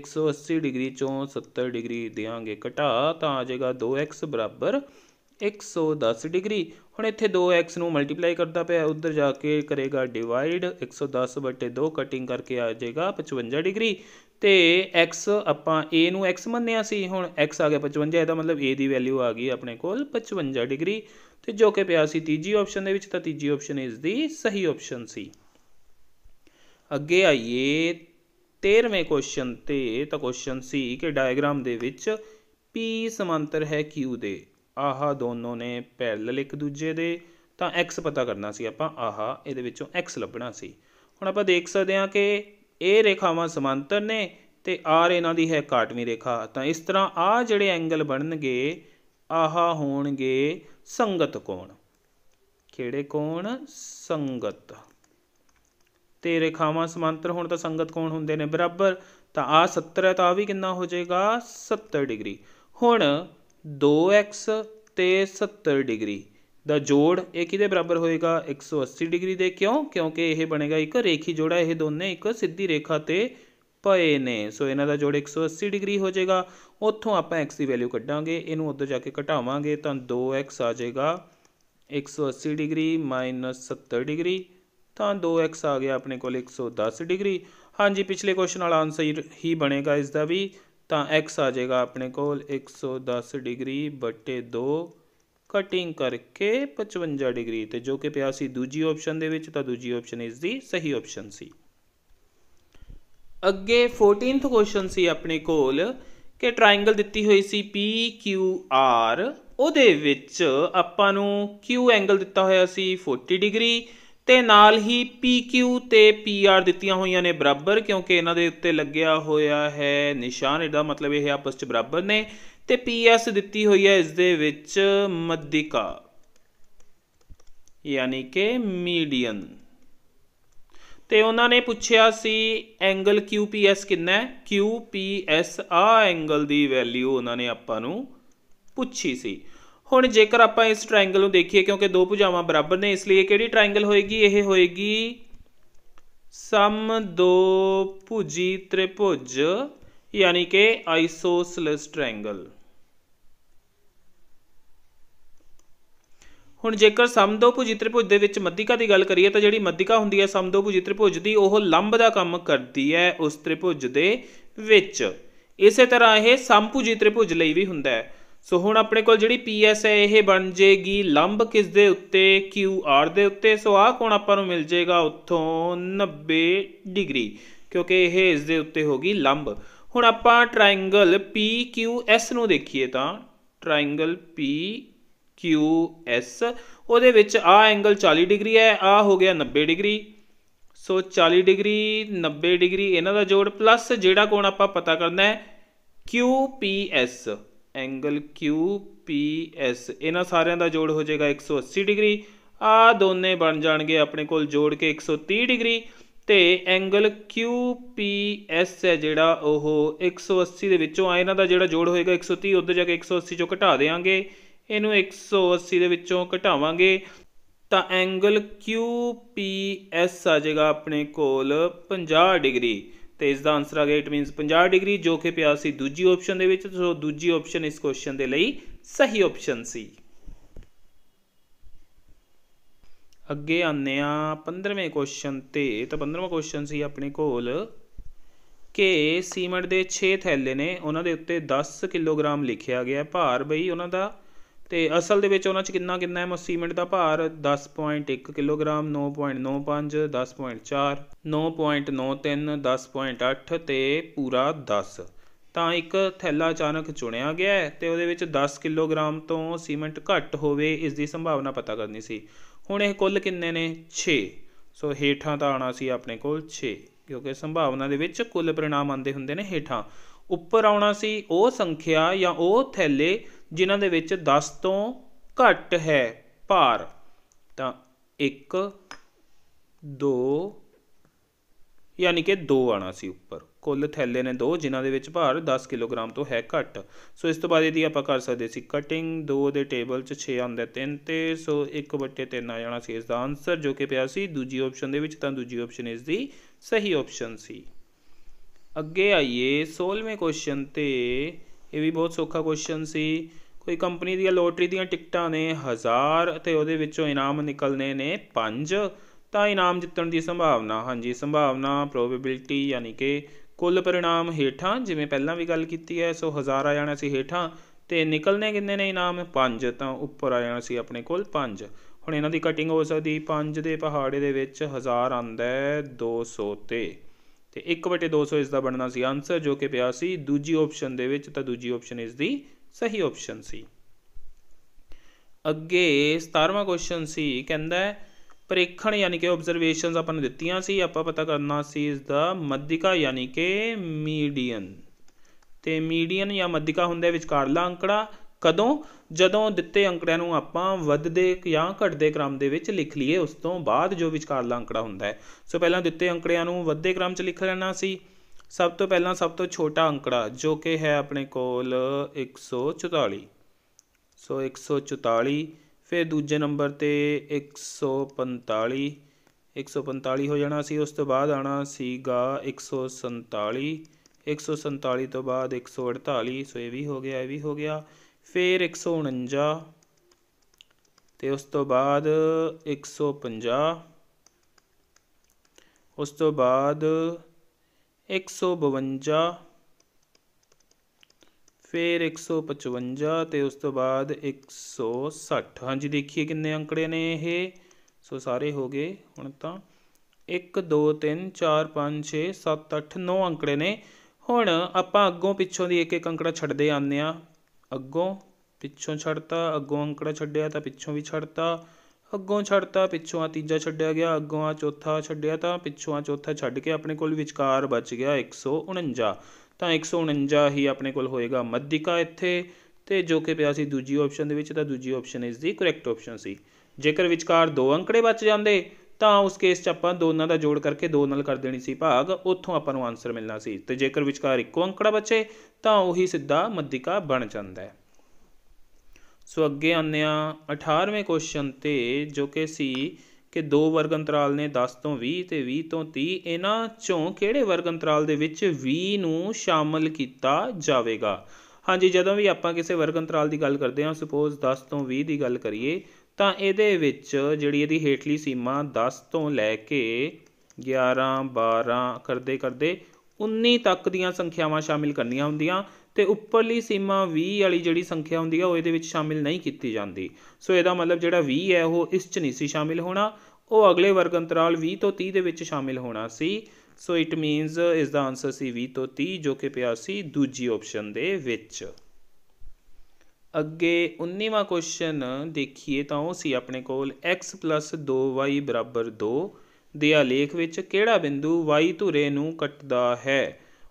Speaker 1: 180 ਡਿਗਰੀ ਚੋਂ 70 ਡਿਗਰੀ ਦੇਾਂਗੇ ਘਟਾ ਤਾਂ ਆ ਜਾਏਗਾ 2x ਬਰਾਬਰ 110 ਡਿਗਰੀ ਹੁਣ ਇੱਥੇ 2x ਨੂੰ ਮਲਟੀਪਲਾਈ ਕਰਦਾ ਪਿਆ ਉੱਧਰ ਜਾ ਕੇ ਕਰੇਗਾ ਡਿਵਾਈਡ 110 ਬਟੇ 2 ਕਟਿੰਗ ਕਰਕੇ ਆ ਜਾਏਗਾ 55 ਡਿਗਰੀ ਤੇ x ਆਪਾਂ a ਨੂੰ x ਮੰਨਿਆ ਸੀ ਹੁਣ x ਆ ਗਿਆ 55 ਇਹਦਾ ਮਤਲਬ a ਦੀ ਵੈਲਿਊ ਆ ਗਈ ਆਪਣੇ ਕੋਲ 55 ਡਿਗਰੀ ਤੇ ਜੋ ਕਿ ਪਿਆ ਸੀ ਤੀਜੀ ਆਪਸ਼ਨ ਦੇ ਵਿੱਚ ਤਾਂ ਤੀਜੀ ਆਪਸ਼ਨ ਇਸ ਦੀ ਸਹੀ ਆਪਸ਼ਨ ਸੀ ਅੱਗੇ ਆਈਏ 13ਵੇਂ ਕੁਐਸਚਨ ਤੇ ਤਾਂ ਕੁਐਸਚਨ ਸੀ ਕਿ ਡਾਇਗਰਾਮ ਦੇ ਵਿੱਚ p ਸਮਾਂਤਰ ਹੈ q ਦੇ ਆਹ ਦੋਨੋਂ ਨੇ ਪੈਰਲਲ ਇੱਕ ਦੂਜੇ ਦੇ ਤਾਂ x ਪਤਾ ਕਰਨਾ ਸੀ ਆਪਾਂ ਆਹ ਇਹਦੇ ਵਿੱਚੋਂ x ਲੱਭਣਾ ਸੀ ਹੁਣ ਆਪਾਂ ਦੇਖ ਸਕਦੇ ਹਾਂ ਕਿ ਇਹ ਰੇਖਾਵਾਂ ਸਮਾਂਤਰ ਨੇ ਤੇ r ਇਹਨਾਂ ਦੀ ਹੈ ਕਾਟਵੀਂ ਰੇਖਾ ਤਾਂ ਇਸ ਤਰ੍ਹਾਂ ਆ ਜਿਹੜੇ ਐਂਗਲ ਬਣਨਗੇ ਆਹ ਹੋਣਗੇ ਸੰਗਤ ਕੋਣ ਕਿਹੜੇ ਕੋਣ ਸੰਗਤ ਤੇ ਰੇਖਾਵਾਂ ਸਮਾਂਤਰ ਹੋਣ ਤਾਂ ਸੰਗਤ ਕੋਣ ਹੁੰਦੇ ਨੇ ਬਰਾਬਰ ਤਾਂ ਆ 70 ਹੈ ਤਾਂ ਆ ਵੀ ਕਿੰਨਾ ਹੋ ਜਾਏਗਾ 70 ਡਿਗਰੀ ਹੁਣ ਦੋ ਐਕਸ ਅਤੇ ਸੱਤਰ ਡਿਗਰੀ ਦਾ ਜੋੜ ਇਹ ਕਿਹਦੇ ਬਰਾਬਰ ਹੋਏਗਾ 180 ਡਿਗਰੀ ਦੇ ਕਿਉਂ ਕਿਉਂਕਿ ਇਹ ਬਣੇਗਾ ਇੱਕ ਰੇਖੀ ਜੋੜਾ ਇਹ ਦੋਨੇ ਇੱਕ ਸਿੱਧੀ ਰੇਖਾ ਤੇ ਪਏ ਨੇ ਸੋ ਇਹਨਾਂ ਦਾ ਜੋੜ 180 ਡਿਗਰੀ ਹੋ ਜਾਏਗਾ ਉੱਥੋਂ ਆਪਾਂ x ਦੀ ਵੈਲਿਊ ਕੱਢਾਂਗੇ ਇਹਨੂੰ ਉੱਧਰ ਜਾ ਕੇ ਘਟਾਵਾਂਗੇ ਤਾਂ 2x ਆ ਜਾਏਗਾ 180 ਡਿਗਰੀ 70 ਡਿਗਰੀ ਤਾਂ 2x ਆ ਗਿਆ ਆਪਣੇ ਕੋਲ 110 ਡਿਗਰੀ ਹਾਂਜੀ ਪਿਛਲੇ ਕੁਐਸਚਨ ਵਾਲਾ ਆਨਸਰ ਹੀ ਬਣੇਗਾ ਇਸ ਦਾ ਵੀ ਤਾਂ x ਆ ਜਾਏਗਾ ਆਪਣੇ ਕੋਲ 110 ਡਿਗਰੀ ਬਟੇ 2 ਕਟਿੰਗ ਕਰਕੇ 55 ਡਿਗਰੀ ਤੇ ਜੋ ਕਿ ਪਿਆ ਸੀ ਦੂਜੀ ਆਪਸ਼ਨ ਦੇ ਵਿੱਚ ਤਾਂ ਦੂਜੀ ਆਪਸ਼ਨ ਇਸ ਦੀ ਸਹੀ ਆਪਸ਼ਨ ਸੀ ਅੱਗੇ 14th ਕੁਐਸਚਨ ਸੀ ਆਪਣੇ ਕੋਲ ਕਿ ਟ੍ਰਾਇੰਗਲ ਦਿੱਤੀ ਹੋਈ ਸੀ PQR ਉਹਦੇ ਵਿੱਚ ਆਪਾਂ ਨੂੰ Q ਐਂਗਲ ਦਿੱਤਾ ਹੋਇਆ ਸੀ 40 ਡਿਗਰੀ ਤੇ ਨਾਲ ਹੀ PQ ਤੇ PR ਦਿੱਤੀਆਂ ਹੋਈਆਂ ਨੇ ਬਰਾਬਰ ਕਿਉਂਕਿ ਇਹਨਾਂ ਦੇ ਉੱਤੇ ਲੱਗਿਆ ਹੋਇਆ ਹੈ ਨਿਸ਼ਾਨ ਇਹਦਾ ਮਤਲਬ ਇਹ ਆਪਸ ਵਿੱਚ ਬਰਾਬਰ ਨੇ ਤੇ PS ਦਿੱਤੀ ਹੋਈ ਹੈ ਇਸ ਦੇ ਵਿੱਚ ਮਧਿਕਾ ਯਾਨੀ ਕਿ ਮੀਡੀਅਨ ਤੇ ਉਹਨਾਂ ਨੇ ਪੁੱਛਿਆ ਸੀ ਐਂਗਲ QPS ਕਿੰਨਾ ਹੈ QPS ਆ ਐਂਗਲ ਦੀ ਵੈਲਿਊ ਉਹਨਾਂ ਨੇ ਆਪਾਂ ਨੂੰ ਪੁੱਛੀ ਸੀ ਹੁਣ ਜੇਕਰ ਆਪਾਂ ਇਸ ਟ੍ਰਾਇੰਗਲ ਨੂੰ ਦੇਖੀਏ ਕਿਉਂਕਿ ਦੋ ਭੁਜਾਵਾਂ ਬਰਾਬਰ ਨੇ ਇਸ ਲਈ ਕਿਹੜੀ ਟ੍ਰਾਇੰਗਲ ਹੋਏਗੀ ਇਹ ਹੋਏਗੀ ਸਮ ਦੋ ਭੁਜੀ ਤ੍ਰਿਭੁਜ ਯਾਨੀ ਕਿ ਆਈਸੋਸਲਸ ਟ੍ਰਾਇੰਗਲ ਹੁਣ ਜੇਕਰ ਭੁਜੀ ਤ੍ਰਿਭੁਜ ਦੇ ਵਿੱਚ ਮੱਧਿਕਾ ਦੀ ਗੱਲ ਕਰੀਏ ਤਾਂ ਜਿਹੜੀ ਮੱਧਿਕਾ ਹੁੰਦੀ ਹੈ ਭੁਜੀ ਤ੍ਰਿਭੁਜ ਦੀ ਉਹ ਲੰਬ ਦਾ ਕੰਮ ਕਰਦੀ ਹੈ ਉਸ ਤ੍ਰਿਭੁਜ ਦੇ ਵਿੱਚ ਇਸੇ ਤਰ੍ਹਾਂ ਇਹ ਸਮਭੁਜੀ ਤ੍ਰਿਭੁਜ ਲਈ ਵੀ ਹੁੰਦਾ ਹੈ ਸੋ ਹੁਣ ਆਪਣੇ ਕੋਲ ਜਿਹੜੀ PS ਹੈ ਇਹ ਬਣ ਜੇਗੀ ਲੰਬ ਕਿਸ ਦੇ ਉੱਤੇ QR ਦੇ ਉੱਤੇ ਸੋ ਆਹ ਕੋਣ ਆਪਾਂ ਨੂੰ ਮਿਲ ਜੇਗਾ ਉੱਥੋਂ 90 ਡਿਗਰੀ ਕਿਉਂਕਿ ਇਹ ਇਸ ਦੇ ਉੱਤੇ ਹੋਗੀ ਲੰਬ ਹੁਣ ਆਪਾਂ ਟ੍ਰਾਇੰਗਲ PQS ਨੂੰ ਦੇਖੀਏ ਤਾਂ ਟ੍ਰਾਇੰਗਲ PQS ਉਹਦੇ ਵਿੱਚ ਆ ਐਂਗਲ 40 ਡਿਗਰੀ ਹੈ ਆ ਹੋ ਗਿਆ 90 ਡਿਗਰੀ ਸੋ 40 ਡਿਗਰੀ 90 ਡਿਗਰੀ ਇਹਨਾਂ ਦਾ ਜੋੜ ਪਲੱਸ ਜਿਹੜਾ ਕੋਣ ਆਪਾਂ ਪਤਾ ਕਰਨਾ ਹੈ QPS ਐਂਗਲ QPS ਇਹਨਾਂ ਸਾਰਿਆਂ ਦਾ ਜੋੜ ਹੋ ਜਾਏਗਾ 180 ਡਿਗਰੀ ਆ ਦੋਨੇ ਬਣ ਜਾਣਗੇ ਆਪਣੇ ਕੋਲ ਜੋੜ ਕੇ 130 ਡਿਗਰੀ ਤੇ ਐਂਗਲ QPS ਹੈ ਜਿਹੜਾ ਉਹ 180 ਦੇ ਵਿੱਚੋਂ ਆ ਇਹਨਾਂ ਦਾ ਜਿਹੜਾ ਜੋੜ ਹੋਏਗਾ 130 ਉੱਧਰ ਜਾ ਕੇ 180 ਚੋਂ ਘਟਾ ਦੇਾਂਗੇ ਇਹਨੂੰ 180 ਦੇ ਵਿੱਚੋਂ ਘਟਾਵਾਂਗੇ ਤਾਂ ਐਂਗਲ QPS ਆ ਜਾਏਗਾ ਆਪਣੇ ਕੋਲ 50 ਡਿਗਰੀ ਤੇ ਇਸ ਦਾ ਆਨਸਰ ਆ ਗਿਆ ਇਟ ਮੀਨਸ 50 ਡਿਗਰੀ ਜੋ ਕਿ ਪਿਆ ਸੀ ਦੂਜੀ ਆਪਸ਼ਨ ਦੇ ਵਿੱਚ ਸੋ ਦੂਜੀ ਆਪਸ਼ਨ ਇਸ ਕੁਐਸਚਨ ਦੇ ਲਈ ਸਹੀ ਆਪਸ਼ਨ ਸੀ ਅੱਗੇ ਆਨੇ ਆ 15ਵੇਂ ਕੁਐਸਚਨ ਤੇ ਤਾਂ 15ਵਾਂ ਕੁਐਸਚਨ ਸੀ ਆਪਣੇ ਕੋਲ ਕਿ ਸੀਮਟ ਦੇ 6 ਥੈਲੇ ਨੇ ਉਹਨਾਂ ਦੇ ਉੱਤੇ 10 ਕਿਲੋਗ੍ਰਾਮ ਲਿਖਿਆ ਗਿਆ ਭਾਰ ਬਈ ਉਹਨਾਂ ਦਾ ਤੇ ਅਸਲ ਦੇ ਵਿੱਚ ਉਹਨਾਂ 'ਚ ਕਿੰਨਾ ਕਿੰਨਾ ਹੈ ਸੀਮੈਂਟ ਦਾ ਭਾਰ 10.1 ਕਿਲੋਗ੍ਰਾਮ 9.95 10.4 9.93 10.8 ਤੇ ਪੂਰਾ 10 ਤਾਂ ਇੱਕ ਥੈਲਾ ਅਚਾਨਕ ਚੁਣਿਆ ਗਿਆ ਤੇ ਉਹਦੇ ਵਿੱਚ 10 ਕਿਲੋਗ੍ਰਾਮ ਤੋਂ ਸੀਮੈਂਟ ਘੱਟ ਹੋਵੇ ਇਸ ਦੀ ਸੰਭਾਵਨਾ ਪਤਾ ਕਰਨੀ ਸੀ ਹੁਣ ਇਹ ਕੁੱਲ ਕਿੰਨੇ ਨੇ 6 ਸੋ ਹੇਠਾਂ ਤਾਂ ਆਣਾ ਸੀ ਆਪਣੇ ਕੋਲ 6 ਕਿਉਂਕਿ ਸੰਭਾਵਨਾ ਦੇ ਵਿੱਚ ਕੁੱਲ ਪਰਿਣਾਮ ਆਉਂਦੇ ਹੁੰਦੇ ਨੇ ਹੇਠਾਂ ਉੱਪਰ ਆਉਣਾ ਸੀ ਉਹ ਸੰਖਿਆ ਜਾਂ ਉਹ ਥੈਲੇ ਜਿਨ੍ਹਾਂ ਦੇ ਵਿੱਚ 10 ਤੋਂ ਘੱਟ ਹੈ ਭਾਰ ਤਾਂ 1 2 ਯਾਨੀ ਕਿ 2 ਆਣਾ ਸੀ ਉੱਪਰ ਕੁੱਲ ਥੈਲੇ ਨੇ 2 ਜਿਨ੍ਹਾਂ ਦੇ ਵਿੱਚ ਭਾਰ 10 ਕਿਲੋਗ੍ਰਾਮ ਤੋਂ ਹੈ ਘੱਟ ਸੋ ਇਸ ਤੋਂ ਬਾਅਦ ਇਹਦੀ ਆਪਾਂ ਕਰ ਸਕਦੇ ਸੀ ਕਟਿੰਗ 2 ਦੇ ਟੇਬਲ 'ਚ 6 ਆਉਂਦਾ 3 ਤੇ ਸੋ 1/3 ਆ ਜਾਣਾ ਸੀ ਇਸ ਦਾ ਆਨਸਰ ਜੋ ਕਿ ਪਿਆ ਸੀ ਦੂਜੀ ਆਪਸ਼ਨ ਦੇ ਵਿੱਚ ਤਾਂ ਦੂਜੀ ਆਪਸ਼ਨ ਇਸ ਦੀ ਸਹੀ ਆਪਸ਼ਨ ਸੀ ਅੱਗੇ ਆਈਏ 16ਵੇਂ ਕੁਐਸਚਨ ਤੇ ਇਹ ਵੀ ਬਹੁਤ ਸੌਖਾ ਕੁਐਸਚਨ ਸੀ ਕੋਈ ਕੰਪਨੀ ਦੀਆਂ ਲੋਟਰੀ ਦੀਆਂ ਟਿਕਟਾਂ ਨੇ 1000 ਤੇ ਉਹਦੇ ਵਿੱਚੋਂ ਇਨਾਮ ਨਿਕਲਨੇ ਨੇ 5 ਤਾਂ ਇਨਾਮ ਜਿੱਤਣ ਦੀ ਸੰਭਾਵਨਾ ਹਾਂਜੀ ਸੰਭਾਵਨਾ ਪ੍ਰੋਬੇਬਿਲਟੀ ਯਾਨੀ ਕਿ ਕੁੱਲ ਪਰਿਣਾਮ ਹੇਠਾਂ ਜਿਵੇਂ ਪਹਿਲਾਂ ਵੀ ਗੱਲ ਕੀਤੀ ਹੈ ਸੋ 1000 ਆ ਜਾਣਾ ਸੀ ਹੇਠਾਂ ਤੇ ਨਿਕਲਨੇ ਕਿੰਨੇ ਨੇ ਇਨਾਮ 5 ਤਾਂ ਉੱਪਰ ਆ ਜਾਣਾ ਸੀ ਆਪਣੇ ਕੋਲ 5 ਹੁਣ ਇਹਨਾਂ ਦੀ ਕਟਿੰਗ ਹੋ ਸਕਦੀ 5 ਦੇ ਪਹਾੜੇ ਦੇ ਵਿੱਚ 1000 ਆਂਦਾ 200 ਤੇ ਤੇ 1/200 ਇਸ ਦਾ ਬਣਨਾ ਸੀ ਆਨਸਰ ਜੋ ਕਿ ਪਿਆ ਸੀ ਦੂਜੀ ਆਪਸ਼ਨ ਦੇ ਵਿੱਚ ਤਾਂ ਦੂਜੀ ਆਪਸ਼ਨ ਇਸ ਦੀ ਸਹੀ ਆਪਸ਼ਨ ਸੀ ਅੱਗੇ 17ਵਾਂ ਕੁਐਸਚਨ ਸੀ ਕਹਿੰਦਾ ਹੈ ਪ੍ਰੇਖਣ ਯਾਨੀ ਕਿ ਆਬਜ਼ਰਵੇਸ਼ਨਸ ਆਪਾਂ ਨੂੰ ਦਿੱਤੀਆਂ ਸੀ ਆਪਾਂ ਪਤਾ ਕਰਨਾ ਸੀ ਇਸ ਦਾ ਮੱਧਿਕਾ ਯਾਨੀ ਕਿ ਮੀਡੀਅਨ ਤੇ ਮੀਡੀਅਨ ਜਾਂ ਮੱਧਿਕਾ ਹੁੰਦਾ ਵਿਚਕਾਰਲਾ ਅੰਕੜਾ ਕਦੋਂ ਜਦੋਂ ਦਿੱਤੇ ਅੰਕੜਿਆਂ ਨੂੰ ਆਪਾਂ ਵੱਧਦੇ ਜਾਂ ਘਟਦੇ ਕ੍ਰਮ ਦੇ ਵਿੱਚ ਲਿਖ ਲਈਏ ਉਸ ਤੋਂ ਬਾਅਦ ਜੋ ਵਿਚਕਾਰਲਾ ਅੰਕੜਾ ਹੁੰਦਾ ਹੈ ਸੋ ਪਹਿਲਾਂ ਦਿੱਤੇ ਅੰਕੜਿਆਂ ਨੂੰ ਵੱਧਦੇ ਕ੍ਰਮ 'ਚ ਲਿਖ ਲੈਣਾ ਸੀ ਸਭ ਤੋਂ ਪਹਿਲਾਂ ਸਭ ਤੋਂ ਛੋਟਾ ਅੰਕੜਾ ਜੋ ਕਿ ਹੈ ਆਪਣੇ ਕੋਲ 144 ਸੋ 144 ਫਿਰ ਦੂਜੇ ਨੰਬਰ ਤੇ 145 145 ਹੋ ਜਾਣਾ ਸੀ ਉਸ ਤੋਂ ਬਾਅਦ ਆਣਾ ਸੀਗਾ 147 147 ਤੋਂ ਬਾਅਦ 148 ਸੋ ਇਹ ਵੀ ਹੋ ਗਿਆ ਇਹ ਵੀ ਹੋ ਗਿਆ ਫਿਰ 149 ਤੇ ਉਸ ਤੋਂ ਬਾਅਦ 150 ਉਸ ਤੋਂ ਬਾਅਦ 152 ਫਿਰ 155 ਤੇ ਉਸ ਤੋਂ ਬਾਅਦ 160 ਹਾਂਜੀ ਦੇਖੀਏ ਕਿੰਨੇ ਅੰਕੜੇ ਨੇ ਇਹ ਸੋ ਸਾਰੇ ਹੋ ਗਏ ਹੁਣ ਤਾਂ 1 2 3 4 5 6 7 8 9 ਅੰਕੜੇ ਨੇ ਹੁਣ ਆਪਾਂ ਅੱਗੋਂ ਪਿੱਛੋਂ ਦੀ ਇੱਕ ਇੱਕ ਅੰਕੜਾ ਛੱਡਦੇ ਆਂਦੇ ਆ ਅੱਗੋਂ ਪਿੱਛੋਂ ਛੱਡਤਾ ਅੱਗੋਂ ਅੰਕੜਾ ਛੱਡਿਆ ਤਾਂ ਪਿੱਛੋਂ ਵੀ ਛੱਡਤਾ ਅੱਗੋਂ ਛੱਡਤਾ ਪਿੱਛੋਂ ਆ ਤੀਜਾ ਛੱਡਿਆ ਗਿਆ ਅੱਗੋਂ ਆ ਚੌਥਾ ਛੱਡਿਆ ਤਾਂ ਪਿੱਛੋਂ ਆ ਚੌਥਾ ਛੱਡ ਕੇ ਆਪਣੇ ਕੋਲ ਵਿਚਕਾਰ ਬਚ ਗਿਆ 149 ਤਾਂ 149 ਹੀ ਆਪਣੇ ਕੋਲ ਹੋਏਗਾ ਮੱਧਿਕਾ ਇੱਥੇ ਤੇ ਜੋ ਕਿ ਪਿਆ ਸੀ ਦੂਜੀ ਆਪਸ਼ਨ ਦੇ ਵਿੱਚ ਤਾਂ ਦੂਜੀ ਆਪਸ਼ਨ ਇਸ ਦੀ ਕਰੈਕਟ ਆਪਸ਼ਨ ਸੀ ਜੇਕਰ ਵਿਚਕਾਰ ਦੋ ਅੰਕੜੇ ਬਚ ਜਾਂਦੇ ਤਾਂ ਉਸ ਕੇਸ 'ਚ ਆਪਾਂ ਦੋਨਾਂ ਦਾ ਜੋੜ ਕਰਕੇ 2 ਨਾਲ ਕਰ ਦੇਣੀ ਸੀ ਭਾਗ ਉੱਥੋਂ ਆਪਾਂ ਨੂੰ ਆਨਸਰ ਮਿਲਣਾ ਸੀ ਤੇ ਜੇਕਰ ਵਿਚਕਾਰ ਇੱਕੋ ਅੰਕੜਾ ਬਚੇ ਤਾਂ ਉਹੀ ਸਿੱਧਾ ਮੱਧਿਕਾ ਬਣ ਜਾਂਦਾ ਹੈ ਸੋ ਅੱਗੇ ਆਉਂਦੇ ਆ 18ਵੇਂ ਕੁਐਸਚਨ ਤੇ ਜੋ ਕਿ ਸੀ ਕਿ ਦੋ ਵਰਗ ਅੰਤਰਾਲ ਨੇ 10 ਤੋਂ 20 ਤੇ 20 ਤੋਂ 30 ਇਹਨਾਂ ਚੋਂ ਕਿਹੜੇ ਵਰਗ ਅੰਤਰਾਲ ਦੇ ਵਿੱਚ 20 ਨੂੰ ਸ਼ਾਮਲ ਕੀਤਾ ਜਾਵੇਗਾ ਹਾਂਜੀ ਜਦੋਂ ਵੀ ਆਪਾਂ ਕਿਸੇ ਵਰਗ ਅੰਤਰਾਲ ਦੀ ਗੱਲ ਕਰਦੇ ਹਾਂ ਸੁਪੋਜ਼ 10 ਤੋਂ 20 ਦੀ ਗੱਲ ਕਰੀਏ ਤਾਂ ਇਹਦੇ ਵਿੱਚ ਜਿਹੜੀ ਇਹਦੀ ਹੇਠਲੀ ਸੀਮਾ 10 ਤੋਂ ਲੈ ਕੇ 11 12 ਕਰਦੇ ਕਰਦੇ 19 ਤੱਕ ਦੀਆਂ ਸੰਖਿਆਵਾਂ ਸ਼ਾਮਿਲ ਕਰਨੀਆਂ ਹੁੰਦੀਆਂ ਤੇ ਉੱਪਰਲੀ ਸੀਮਾ 20 ਵਾਲੀ ਜਿਹੜੀ ਸੰਖਿਆ ਹੁੰਦੀ ਹੈ ਉਹ ਇਹਦੇ ਵਿੱਚ ਸ਼ਾਮਿਲ ਨਹੀਂ ਕੀਤੀ ਜਾਂਦੀ ਸੋ ਇਹਦਾ ਮਤਲਬ ਜਿਹੜਾ 20 ਹੈ ਉਹ ਇਸ 'ਚ ਨਹੀਂ ਸੀ ਸ਼ਾਮਿਲ ਹੋਣਾ ਉਹ ਅਗਲੇ ਵਰਗ ਅੰਤਰਾਲ 20 ਤੋਂ 30 ਦੇ ਵਿੱਚ ਸ਼ਾਮਿਲ ਹੋਣਾ ਸੀ ਸੋ ਇਟ ਮੀਨਸ ਇਸ ਦਾ ਆਨਸਰ ਸੀ 20 ਤੋਂ 30 ਜੋ ਕਿ ਪਿਆ ਸੀ ਦੂਜੀ ਆਪਸ਼ਨ ਦੇ ਵਿੱਚ ਅੱਗੇ 19ਵਾਂ ਕੁਐਸਚਨ ਦੇਖੀਏ ਤਾਂ ਉਹ ਸੀ ਆਪਣੇ ਕੋਲ x 2y 2 ਦੇ ਆਲੇਖ ਵਿੱਚ ਕਿਹੜਾ ਬਿੰਦੂ y ਧੁਰੇ ਨੂੰ ਕੱਟਦਾ ਹੈ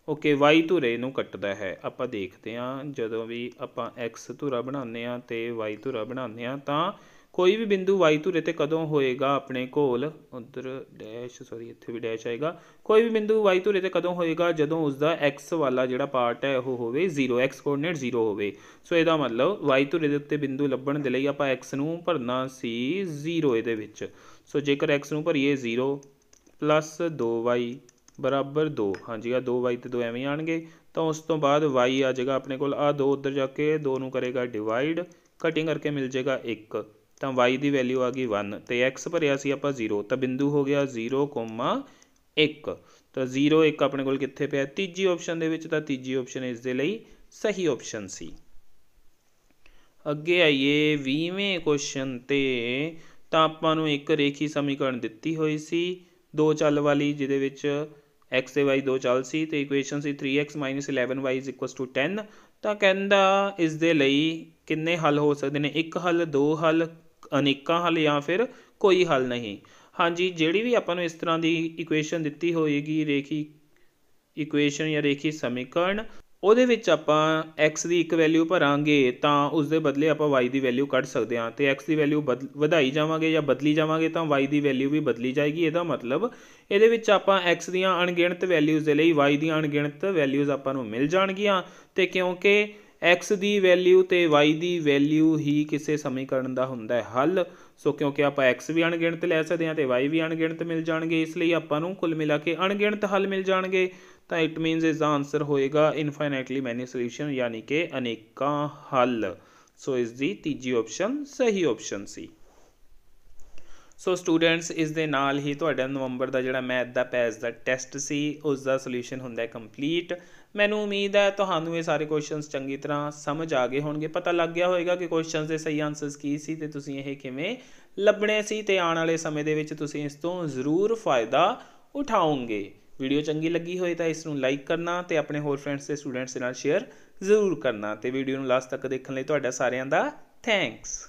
Speaker 1: ਓਕੇ y ਧੁਰੇ ਨੂੰ ਕੱਟਦਾ ਹੈ ਆਪਾਂ ਦੇਖਦੇ ਹਾਂ ਜਦੋਂ ਵੀ ਆਪਾਂ x ਧੁਰਾ ਬਣਾਉਂਦੇ ਹਾਂ ਤੇ y ਧੁਰਾ ਬਣਾਉਂਦੇ ਹਾਂ ਤਾਂ ਕੋਈ ਵੀ ਬਿੰਦੂ y ਧੁਰੇ ਤੇ ਕਦੋਂ ਹੋਏਗਾ ਆਪਣੇ ਕੋਲ ਉਧਰ ਡੈਸ਼ ਸੌਰੀ ਇੱਥੇ ਵੀ ਡੈਸ਼ ਆਏਗਾ ਕੋਈ ਵੀ ਬਿੰਦੂ y ਧੁਰੇ ਤੇ ਕਦੋਂ ਹੋਏਗਾ ਜਦੋਂ ਉਸ ਦਾ x ਵਾਲਾ ਜਿਹੜਾ ਪਾਰਟ ਹੈ ਉਹ ਹੋਵੇ 0 x ਕੋਆਰਡੀਨੇਟ 0 ਹੋਵੇ ਸੋ ਇਹਦਾ ਮਤਲਬ y ਧੁਰੇ ਦੇ ਉੱਤੇ ਬਿੰਦੂ ਲੱਭਣ ਦੇ ਲਈ ਆਪਾਂ x ਨੂੰ ਭਰਨਾ ਸੀ 0 ਇਹਦੇ ਵਿੱਚ ਸੋ ਜੇਕਰ x ਨੂੰ ਭਰੀਏ 0 2y ਬਰਾਬਰ 2 ਹਾਂਜੀ ਆ 2y ਤੇ 2 ਐਵੇਂ ਆਣਗੇ ਤਾਂ ਉਸ ਤੋਂ ਬਾਅਦ y ਆ ਜਾਏਗਾ ਆਪਣੇ ਕੋਲ ਆ 2 ਉੱਧਰ ਜਾ ਕੇ 2 ਨੂੰ ਕਰੇਗਾ ਡਿਵਾਈਡ ਕਟਿੰਗ ਕਰਕੇ ਮਿਲ ਜਾਏਗਾ 1 ਤਾਂ y ਦੀ ਵੈਲਿਊ ਆ ਗਈ 1 ਤੇ x ਭਰਿਆ ਸੀ ਆਪਾਂ 0 ਤਾਂ ਬਿੰਦੂ ਹੋ ਗਿਆ 0,1 ਤਾਂ 01 ਆਪਣੇ ਕੋਲ ਕਿੱਥੇ ਪਿਆ ਤੀਜੀ ਆਪਸ਼ਨ ਦੇ ਵਿੱਚ ਤਾਂ ਤੀਜੀ ਆਪਸ਼ਨ ਇਸ ਦੇ ਲਈ ਸਹੀ ਆਪਸ਼ਨ ਸੀ ਅੱਗੇ ਆਈਏ 20ਵੇਂ ਕੁਐਸਚਨ ਤੇ ਤਾਂ ਆਪਾਂ ਨੂੰ ਇੱਕ ਰੇਖੀ ਸਮੀਕਰਨ ਦਿੱਤੀ ਹੋਈ ਸੀ ਦੋ ਚੱਲ ਵਾਲੀ ਜਿਹਦੇ ਵਿੱਚ x ਤੇ y ਦੋ ਚੱਲ ਸੀ ਤੇ ਇਕੁਏਸ਼ਨ ਸੀ 3x 11y 10 ਤਾਂ ਕਹਿੰਦਾ ਇਸ ਦੇ ਲਈ ਕਿੰਨੇ ਹੱਲ ਹੋ ਸਕਦੇ ਨੇ ਇੱਕ ਹੱਲ ਦੋ ਹੱਲ ਅਨੇਕਾਂ ਹੱਲ ਜਾਂ ਫਿਰ ਕੋਈ ਹੱਲ ਨਹੀਂ ਹਾਂਜੀ ਜਿਹੜੀ ਵੀ ਆਪਾਂ ਨੂੰ ਇਸ ਤਰ੍ਹਾਂ ਦੀ ਇਕੁਏਸ਼ਨ ਦਿੱਤੀ ਹੋਏਗੀ ਰੇਖੀ ਇਕੁਏਸ਼ਨ ਜਾਂ ਰੇਖੀ ਸਮੀਕਰਨ ਉਹਦੇ ਵਿੱਚ ਆਪਾਂ x ਦੀ ਇੱਕ ਵੈਲਿਊ ਭਰਾਂਗੇ ਤਾਂ ਉਸ ਦੇ ਬਦਲੇ ਆਪਾਂ y ਦੀ ਵੈਲਿਊ ਕੱਢ ਸਕਦੇ ਹਾਂ ਤੇ x ਦੀ ਵੈਲਿਊ ਵਧਾਈ ਜਾਵਾਂਗੇ ਜਾਂ ਬਦਲੀ ਜਾਵਾਂਗੇ ਤਾਂ y ਦੀ ਵੈਲਿਊ ਵੀ ਬਦਲੀ ਜਾਏਗੀ ਇਹਦਾ ਮਤਲਬ ਇਹਦੇ ਵਿੱਚ ਆਪਾਂ x ਦੀਆਂ ਅਣਗਿਣਤ ਵੈਲਿਊਜ਼ ਦੇ ਲਈ y ਦੀਆਂ ਅਣਗਿਣਤ ਵੈਲਿਊਜ਼ ਆਪਾਂ ਨੂੰ ਮਿਲ ਜਾਣਗੀਆਂ ਤੇ ਕਿਉਂਕਿ x ਦੀ ਵੈਲਿਊ ਤੇ y ਦੀ ਵੈਲਿਊ ਹੀ ਕਿਸੇ ਸਮੀਕਰਨ ਦਾ ਹੁੰਦਾ ਹੈ ਹੱਲ ਸੋ ਕਿਉਂਕਿ ਆਪਾਂ x ਵੀ ਅਣਗਿਣਤ ਲੈ ਸਕਦੇ ਹਾਂ ਤੇ y ਵੀ ਅਣਗਿਣਤ ਮਿਲ ਜਾਣਗੇ ਇਸ ਲਈ ਆਪਾਂ ਨੂੰ ਕੁੱਲ ਮਿਲਾ ਕੇ ਅਣਗਿਣਤ ਹੱਲ ਮਿਲ ਜਾਣਗੇ ਤਾਂ ਇਟ ਮੀਨਸ ਇਸ ਦਾ ਆਨਸਰ ਹੋਏਗਾ ਇਨਫਾਈਨਾਈਟਲੀ ਮੈਨੀ ਸੋਲੂਸ਼ਨ ਯਾਨੀ ਕਿ ਅਨੇਕਾਂ ਹੱਲ ਸੋ ਇਸ ਦੀ ਤੀਜੀ ਆਪਸ਼ਨ ਸਹੀ ਆਪਸ਼ਨ ਸੀ ਸੋ ਸਟੂਡੈਂਟਸ ਇਸ ਦੇ ਨਾਲ ਹੀ ਤੁਹਾਡਾ ਨਵੰਬਰ ਦਾ ਜਿਹੜਾ ਮੈਥ ਦਾ ਪੈਸ ਦਾ ਟੈਸਟ ਸੀ ਉਸ ਦਾ ਸੋਲੂਸ਼ਨ ਹੁੰਦਾ ਹੈ ਕੰਪਲੀਟ ਮੈਨੂੰ ਉਮੀਦ ਹੈ ਤੁਹਾਨੂੰ ਇਹ ਸਾਰੇ ਕੁਐਸਚਨਸ ਚੰਗੀ ਤਰ੍ਹਾਂ ਸਮਝ ਆ ਗਏ ਹੋਣਗੇ ਪਤਾ ਲੱਗ ਗਿਆ ਹੋਵੇਗਾ ਕਿ ਕੁਐਸਚਨਸ ਦੇ ਸਹੀ ਆਨਸਰਸ ਕੀ ਸੀ ਤੇ ਤੁਸੀਂ ਇਹ ਕਿਵੇਂ ਲੱਭਣੇ ਸੀ ਤੇ ਆਉਣ ਵਾਲੇ ਸਮੇਂ ਦੇ ਵਿੱਚ ਤੁਸੀਂ ਇਸ ਤੋਂ ਜ਼ਰੂਰ ਫਾਇਦਾ ਉਠਾਓਗੇ ਵੀਡੀਓ ਚੰਗੀ ਲੱਗੀ ਹੋਏ ਤਾਂ ਇਸ ਨੂੰ ਲਾਈਕ ਕਰਨਾ ਤੇ ਆਪਣੇ ਹੋਰ ਫਰੈਂਡਸ ਤੇ ਸਟੂਡੈਂਟਸ ਨਾਲ ਸ਼ੇਅਰ ਜ਼ਰੂਰ ਕਰਨਾ ਤੇ ਵੀਡੀਓ ਨੂੰ ਲਾਸਟ ਤੱਕ ਦੇਖਣ ਲਈ ਤੁਹਾਡਾ ਸਾਰਿਆਂ ਦਾ ਥੈਂਕਸ